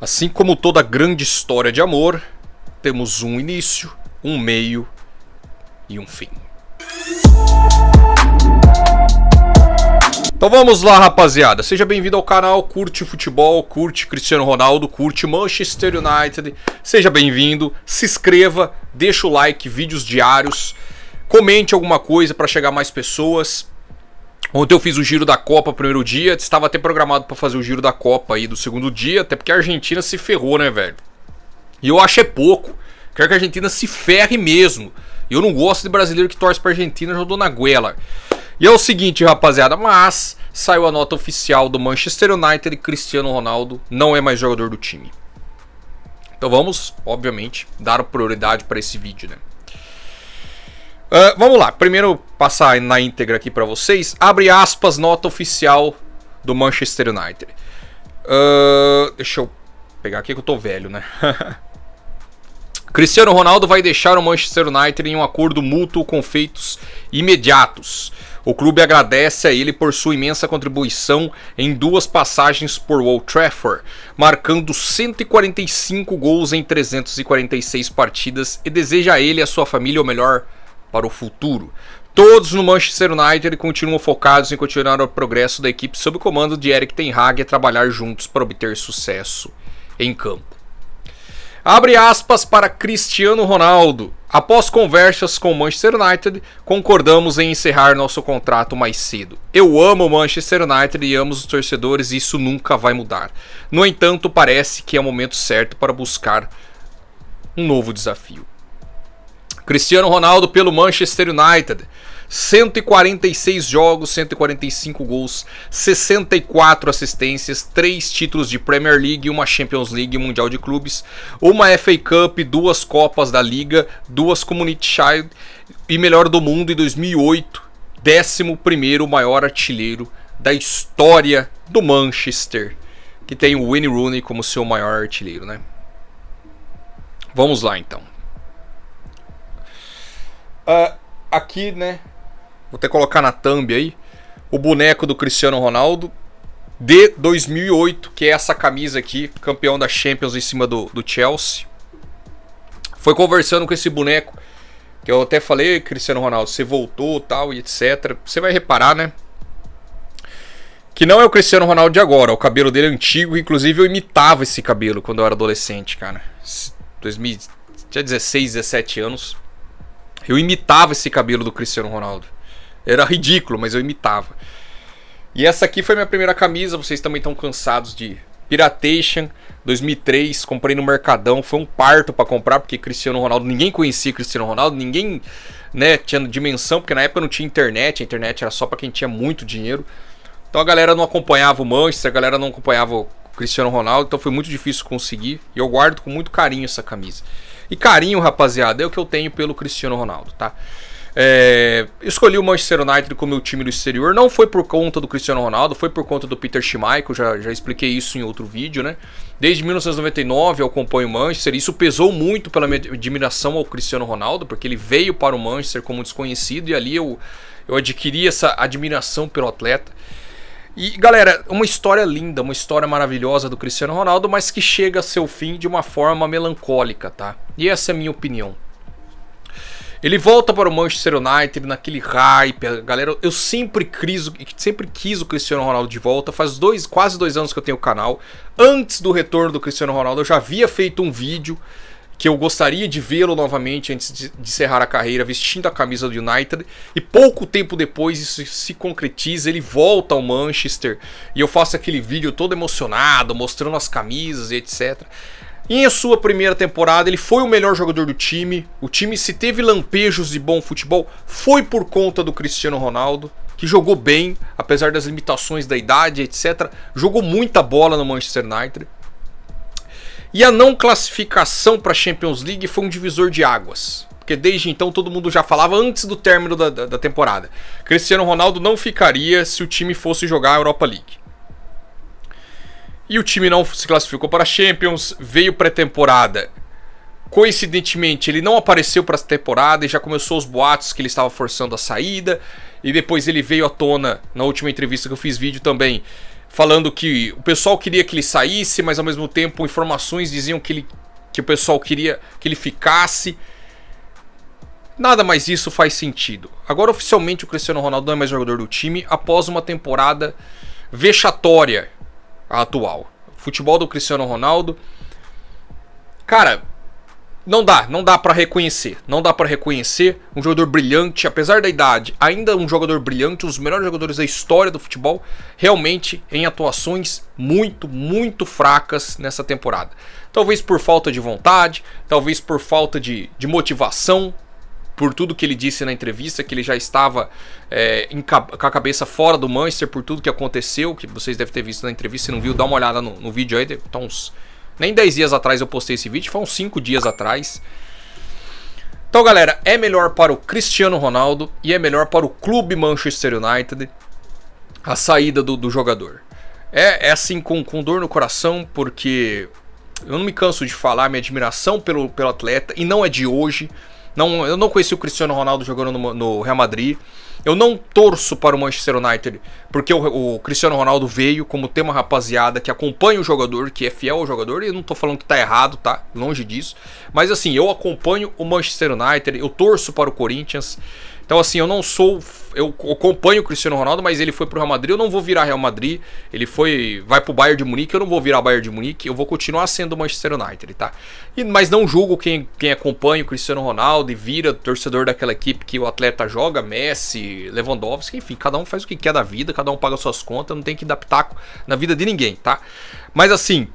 Assim como toda grande história de amor, temos um início, um meio e um fim. Então vamos lá, rapaziada. Seja bem-vindo ao canal Curte Futebol, Curte Cristiano Ronaldo, Curte Manchester United. Seja bem-vindo, se inscreva, deixa o like, vídeos diários, comente alguma coisa para chegar mais pessoas. Ontem eu fiz o giro da Copa primeiro dia, estava até programado para fazer o giro da Copa aí do segundo dia, até porque a Argentina se ferrou, né, velho? E eu acho é pouco. Quero que a Argentina se ferre mesmo. E eu não gosto de brasileiro que torce pra Argentina, já dou na guela. E é o seguinte, rapaziada, mas saiu a nota oficial do Manchester United e Cristiano Ronaldo não é mais jogador do time. Então vamos, obviamente, dar prioridade para esse vídeo, né? Uh, vamos lá, primeiro passar na íntegra aqui para vocês. Abre aspas, nota oficial do Manchester United. Uh, deixa eu pegar aqui que eu tô velho, né? Cristiano Ronaldo vai deixar o Manchester United em um acordo mútuo com feitos imediatos. O clube agradece a ele por sua imensa contribuição em duas passagens por Old Trafford, marcando 145 gols em 346 partidas e deseja a ele e a sua família o melhor para o futuro. Todos no Manchester United continuam focados em continuar o progresso da equipe sob o comando de Eric Ten Hag e trabalhar juntos para obter sucesso em campo. Abre aspas para Cristiano Ronaldo. Após conversas com o Manchester United, concordamos em encerrar nosso contrato mais cedo. Eu amo o Manchester United e amo os torcedores e isso nunca vai mudar. No entanto, parece que é o momento certo para buscar um novo desafio. Cristiano Ronaldo pelo Manchester United. 146 jogos, 145 gols, 64 assistências, 3 títulos de Premier League, uma Champions League, e Mundial de Clubes, uma FA Cup, duas Copas da Liga, duas Community Shield e melhor do mundo em 2008, 11 maior artilheiro da história do Manchester, que tem o Wayne Rooney como seu maior artilheiro, né? Vamos lá então. Uh, aqui, né? Vou até colocar na thumb aí. O boneco do Cristiano Ronaldo de 2008, que é essa camisa aqui, campeão da Champions em cima do, do Chelsea. Foi conversando com esse boneco, que eu até falei, Cristiano Ronaldo, você voltou tal e etc. Você vai reparar, né? Que não é o Cristiano Ronaldo de agora, o cabelo dele é antigo, inclusive eu imitava esse cabelo quando eu era adolescente, cara. 2000, tinha 16, 17 anos. Eu imitava esse cabelo do Cristiano Ronaldo. Era ridículo, mas eu imitava. E essa aqui foi minha primeira camisa. Vocês também estão cansados de Piratation 2003, comprei no Mercadão, foi um parto para comprar porque Cristiano Ronaldo, ninguém conhecia Cristiano Ronaldo, ninguém, né, tinha dimensão, porque na época não tinha internet, a internet era só para quem tinha muito dinheiro. Então a galera não acompanhava o Manchester, a galera não acompanhava o Cristiano Ronaldo, então foi muito difícil conseguir e eu guardo com muito carinho essa camisa e carinho, rapaziada, é o que eu tenho pelo Cristiano Ronaldo, tá? É, escolhi o Manchester United como meu time do exterior, não foi por conta do Cristiano Ronaldo, foi por conta do Peter Schmeichel, já, já expliquei isso em outro vídeo, né? Desde 1999 eu acompanho o Manchester, isso pesou muito pela minha admiração ao Cristiano Ronaldo, porque ele veio para o Manchester como desconhecido e ali eu, eu adquiri essa admiração pelo atleta. E, galera, uma história linda, uma história maravilhosa do Cristiano Ronaldo, mas que chega a seu fim de uma forma melancólica, tá? E essa é a minha opinião. Ele volta para o Manchester United naquele hype, galera. Eu sempre quis, sempre quis o Cristiano Ronaldo de volta. Faz dois, quase dois anos que eu tenho o canal. Antes do retorno do Cristiano Ronaldo, eu já havia feito um vídeo que eu gostaria de vê-lo novamente antes de, encerrar a carreira vestindo a camisa do United. E pouco tempo depois isso se concretiza, ele volta ao Manchester e eu faço aquele vídeo todo emocionado, mostrando as camisas e etc. E em sua primeira temporada, ele foi o melhor jogador do time. O time, se teve lampejos de bom futebol, foi por conta do Cristiano Ronaldo, que jogou bem, apesar das limitações da idade, etc. Jogou muita bola no Manchester United. E a não classificação para a Champions League foi um divisor de águas. Porque desde então todo mundo já falava antes do término da, da, da temporada. Cristiano Ronaldo não ficaria se o time fosse jogar a Europa League. E o time não se classificou para a Champions, veio pré-temporada. Coincidentemente, ele não apareceu para a temporada e já começou os boatos que ele estava forçando a saída. E depois ele veio à tona na última entrevista que eu fiz vídeo também, falando que o pessoal queria que ele saísse, mas ao mesmo tempo informações diziam que, ele, que o pessoal queria que ele ficasse. Nada mais disso faz sentido. Agora, oficialmente, o Cristiano Ronaldo não é mais jogador do time após uma temporada vexatória atual. O futebol do Cristiano Ronaldo. Cara, não dá, não dá para reconhecer. Não dá para reconhecer um jogador brilhante, apesar da idade, ainda um jogador brilhante, um dos melhores jogadores da história do futebol, realmente em atuações muito, muito fracas nessa temporada. Talvez por falta de vontade, talvez por falta de, de motivação, por tudo que ele disse na entrevista, que ele já estava é, em, com a cabeça fora do Manchester por tudo que aconteceu, que vocês devem ter visto na entrevista, se não viu, dá uma olhada no, no vídeo aí, tá uns nem 10 dias atrás eu postei esse vídeo, foi uns 5 dias atrás. Então, galera, é melhor para o Cristiano Ronaldo e é melhor para o clube Manchester United a saída do, do jogador. É, é assim, com, com dor no coração, porque eu não me canso de falar minha admiração pelo, pelo atleta, e não é de hoje. Não, eu não conheci o Cristiano Ronaldo jogando no, no Real Madrid. Eu não torço para o Manchester United, porque o, o, Cristiano Ronaldo veio como tem uma rapaziada que acompanha o jogador, que é fiel ao jogador, e eu não tô falando que tá errado, tá? Longe disso. Mas assim, eu acompanho o Manchester United, eu torço para o Corinthians. Então, assim, eu não sou. Eu acompanho o Cristiano Ronaldo, mas ele foi pro Real Madrid, eu não vou virar Real Madrid. Ele foi. Vai pro Bayern de Munique, eu não vou virar Bayern de Munique, eu vou continuar sendo Manchester United, tá? E, mas não julgo quem, quem acompanha o Cristiano Ronaldo e vira torcedor daquela equipe que o atleta joga, Messi, Lewandowski, enfim, cada um faz o que quer da vida, cada um paga suas contas, não tem que dar pitaco na vida de ninguém, tá? Mas assim,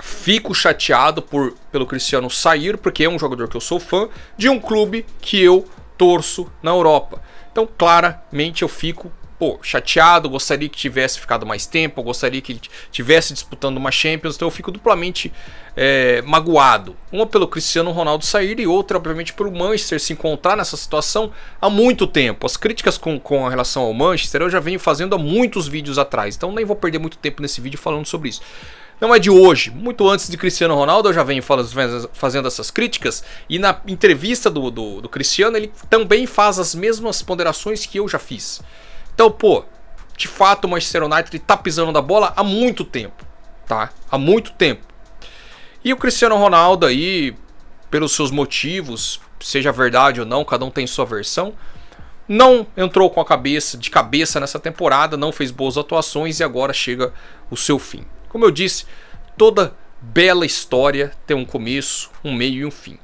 fico chateado por pelo Cristiano sair, porque é um jogador que eu sou fã, de um clube que eu torço na Europa. Então, claramente eu fico pô, chateado, gostaria que tivesse ficado mais tempo, gostaria que tivesse disputando uma Champions, então eu fico duplamente é, magoado. Uma pelo Cristiano Ronaldo sair e outra, obviamente, pelo Manchester se encontrar nessa situação há muito tempo. As críticas com, com relação ao Manchester eu já venho fazendo há muitos vídeos atrás, então nem vou perder muito tempo nesse vídeo falando sobre isso não é de hoje. Muito antes de Cristiano Ronaldo, eu já venho fazendo essas críticas. E na entrevista do, do, do Cristiano, ele também faz as mesmas ponderações que eu já fiz. Então, pô, de fato o Manchester United tá pisando da bola há muito tempo, tá? Há muito tempo. E o Cristiano Ronaldo aí, pelos seus motivos, seja verdade ou não, cada um tem sua versão, não entrou com a cabeça, de cabeça nessa temporada, não fez boas atuações e agora chega o seu fim. Como eu disse, toda bela história tem um começo, um meio e um fim.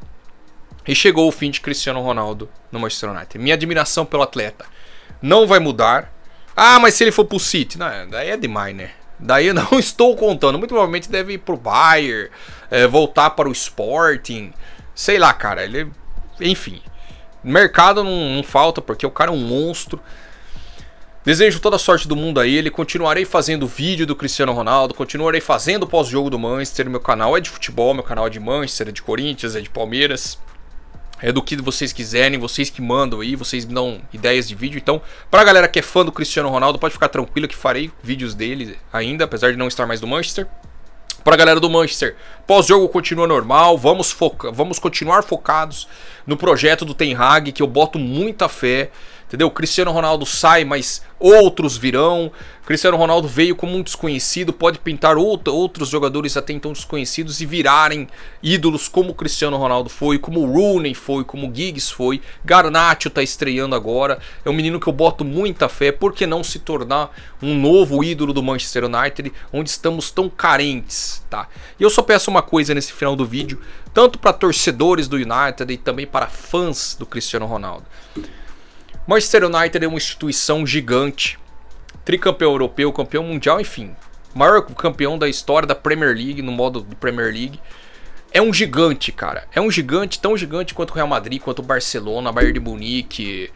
E chegou o fim de Cristiano Ronaldo no Manchester United. Minha admiração pelo atleta não vai mudar. Ah, mas se ele for pro City, não, né? daí é demais, né? Daí eu não estou contando. Muito provavelmente deve ir pro Bayern, é, voltar para o Sporting. Sei lá, cara. Ele, enfim. Mercado não, não falta, porque o cara é um monstro. Desejo toda a sorte do mundo a ele. Continuarei fazendo vídeo do Cristiano Ronaldo. Continuarei fazendo pós-jogo do Manchester. Meu canal é de futebol, meu canal é de Manchester, é de Corinthians, é de Palmeiras é do que vocês quiserem, vocês que mandam aí, vocês me dão ideias de vídeo. Então, pra galera que é fã do Cristiano Ronaldo, pode ficar tranquila que farei vídeos dele ainda, apesar de não estar mais do Manchester. Pra galera do Manchester, pós-jogo continua normal, vamos, foca vamos continuar focados no projeto do Ten Hag, que eu boto muita fé. Entendeu? Cristiano Ronaldo sai, mas outros virão. Cristiano Ronaldo veio como um desconhecido, pode pintar outros jogadores até então desconhecidos e virarem ídolos como Cristiano Ronaldo foi, como Rooney foi, como Giggs foi. Garnacho tá estreando agora. É um menino que eu boto muita fé, por que não se tornar um novo ídolo do Manchester United, onde estamos tão carentes, tá? E eu só peço uma coisa nesse final do vídeo, tanto para torcedores do United e também para fãs do Cristiano Ronaldo. Manchester United é uma instituição gigante, tricampeão europeu, campeão mundial, enfim, maior campeão da história da Premier League, no modo de Premier League. É um gigante, cara. É um gigante, tão gigante quanto o Real Madrid, quanto o Barcelona, Bayern de Munique,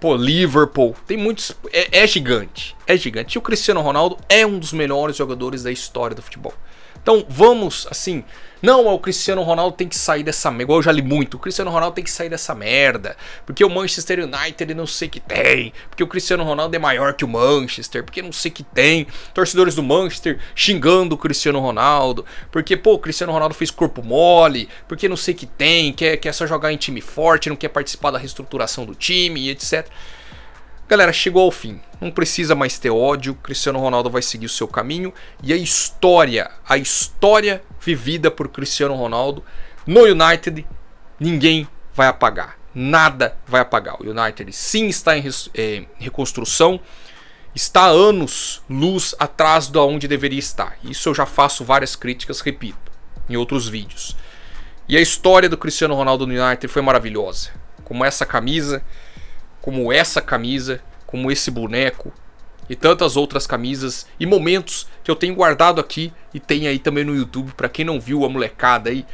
pô, Liverpool. Tem muitos. É, é gigante é gigante. E o Cristiano Ronaldo é um dos melhores jogadores da história do futebol. Então vamos, assim, não, o Cristiano Ronaldo tem que sair dessa merda, igual eu já li muito, o Cristiano Ronaldo tem que sair dessa merda, porque o Manchester United não sei que tem, porque o Cristiano Ronaldo é maior que o Manchester, porque não sei que tem, torcedores do Manchester xingando o Cristiano Ronaldo, porque, pô, o Cristiano Ronaldo fez corpo mole, porque não sei que tem, quer, quer só jogar em time forte, não quer participar da reestruturação do time e etc., Galera, chegou ao fim. Não precisa mais ter ódio, Cristiano Ronaldo vai seguir o seu caminho e a história, a história vivida por Cristiano Ronaldo no United, ninguém vai apagar. Nada vai apagar. O United sim está em eh, reconstrução, está anos luz atrás de onde deveria estar. Isso eu já faço várias críticas, repito, em outros vídeos. E a história do Cristiano Ronaldo no United foi maravilhosa. Como essa camisa, como essa camisa, como esse boneco e tantas outras camisas e momentos que eu tenho guardado aqui e tem aí também no YouTube para quem não viu a molecada aí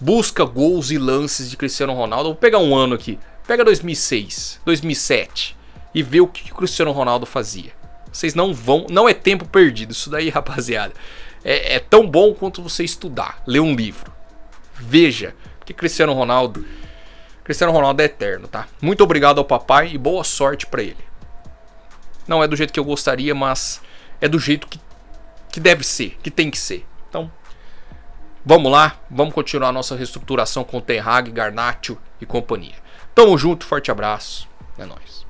busca gols e lances de Cristiano Ronaldo. vou pegar um ano aqui, pega 2006, 2007 e vê o que o Cristiano Ronaldo fazia. Vocês não vão, não é tempo perdido isso daí, rapaziada. É, é tão bom quanto você estudar, ler um livro. Veja que Cristiano Ronaldo Cristiano Ronaldo é eterno, tá? Muito obrigado ao papai e boa sorte para ele. Não é do jeito que eu gostaria, mas é do jeito que, que deve ser, que tem que ser. Então, vamos lá, vamos continuar a nossa reestruturação com Ten Hag, Garnacho e companhia. Tamo junto, forte abraço, é nóis.